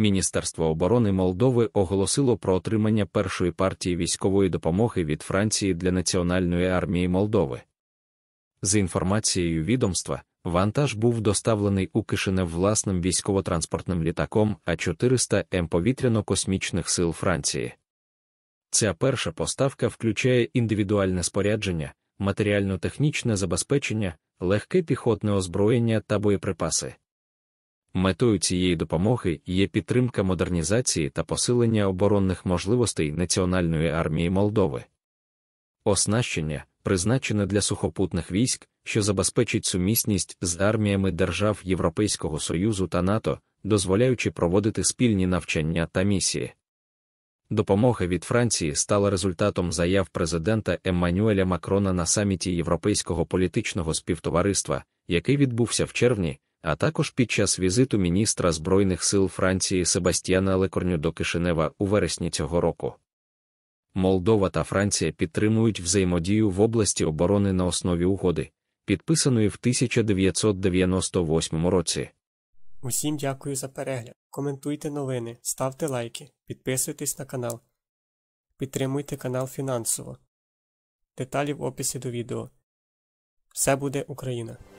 Міністерство оборони Молдови оголосило про отримання першої партії військової допомоги від Франції для Національної армії Молдови. За інформацією відомства, вантаж був доставлений у Кишинев власним військово-транспортним літаком А400 М повітряно-космічних сил Франції. Ця перша поставка включає індивідуальне спорядження, матеріально-технічне забезпечення, легке піхотне озброєння та боєприпаси. Метою цієї допомоги є підтримка модернізації та посилення оборонних можливостей Національної армії Молдови. Оснащення призначене для сухопутних військ, що забезпечить сумісність з арміями держав Європейського Союзу та НАТО, дозволяючи проводити спільні навчання та місії. Допомога від Франції стала результатом заяв президента Еммануеля Макрона на саміті Європейського політичного співтовариства, який відбувся в червні а також під час візиту міністра Збройних сил Франції Себастьяна Лекорню до Кишинева у вересні цього року. Молдова та Франція підтримують взаємодію в області оборони на основі угоди, підписаної в 1998 році. Усім дякую за перегляд. Коментуйте новини, ставте лайки, підписуйтесь на канал. Підтримуйте канал фінансово. Деталі в описі до відео. Все буде Україна!